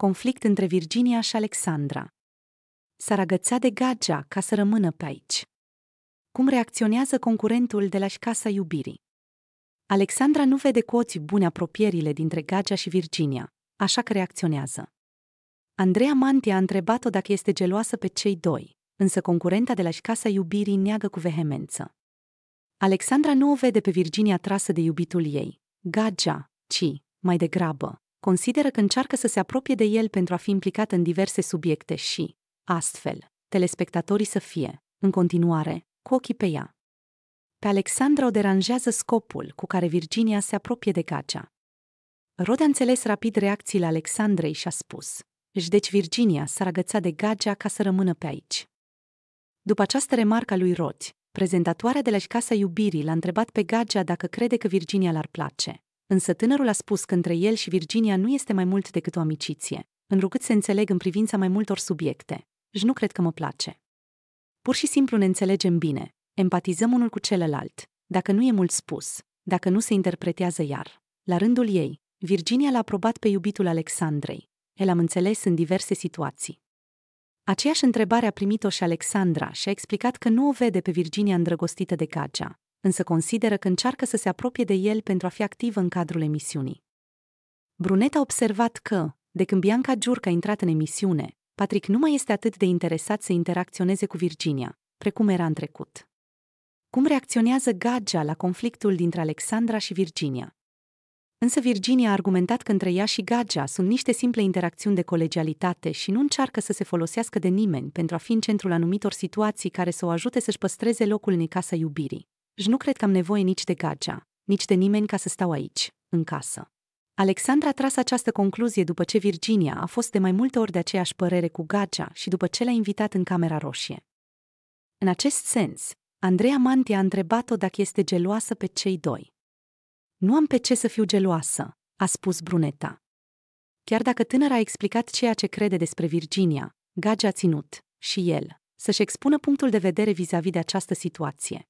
conflict între Virginia și Alexandra. S-ar agăța de Gagea ca să rămână pe aici. Cum reacționează concurentul de la Casa Iubirii? Alexandra nu vede cu ochi bune apropierile dintre Gagea și Virginia, așa că reacționează. Andreea Mantia a întrebat-o dacă este geloasă pe cei doi, însă concurenta de la Casa Iubirii neagă cu vehemență. Alexandra nu o vede pe Virginia trasă de iubitul ei, Gagea, ci, mai degrabă, consideră că încearcă să se apropie de el pentru a fi implicat în diverse subiecte și, astfel, telespectatorii să fie, în continuare, cu ochii pe ea. Pe Alexandra o deranjează scopul cu care Virginia se apropie de Gacea. Rod a înțeles rapid reacțiile Alexandrei și a spus, și deci Virginia s-a agățat de Gagea ca să rămână pe aici. După această remarcă a lui Rod, prezentatoarea de la Casa Iubirii l-a întrebat pe Gagea dacă crede că Virginia l-ar place, însă tânărul a spus că între el și Virginia nu este mai mult decât o amiciție, înrucât se înțeleg în privința mai multor subiecte. Și nu cred că mă place. Pur și simplu ne înțelegem bine, empatizăm unul cu celălalt, dacă nu e mult spus, dacă nu se interpretează iar. La rândul ei, Virginia l-a aprobat pe iubitul Alexandrei. El am înțeles în diverse situații. Aceeași întrebare a primit-o și Alexandra și a explicat că nu o vede pe Virginia îndrăgostită de Gagea, însă consideră că încearcă să se apropie de el pentru a fi activ în cadrul emisiunii. Brunet a observat că, de când Bianca Giurca a intrat în emisiune, Patrick nu mai este atât de interesat să interacționeze cu Virginia, precum era în trecut. Cum reacționează Gagea la conflictul dintre Alexandra și Virginia? Însă Virginia a argumentat că între ea și Gagea sunt niște simple interacțiuni de colegialitate și nu încearcă să se folosească de nimeni pentru a fi în centrul anumitor situații care să o ajute să-și păstreze locul în casa iubirii și deci nu cred că am nevoie nici de Gagea, nici de nimeni ca să stau aici, în casă. Alexandra a tras această concluzie după ce Virginia a fost de mai multe ori de aceeași părere cu Gagea și după ce l-a invitat în camera roșie. În acest sens, Andreea Mantia a întrebat-o dacă este geloasă pe cei doi. Nu am pe ce să fiu geloasă, a spus bruneta. Chiar dacă tânăra a explicat ceea ce crede despre Virginia, Gage a ținut, și el, să-și expună punctul de vedere vis-a-vis de această situație.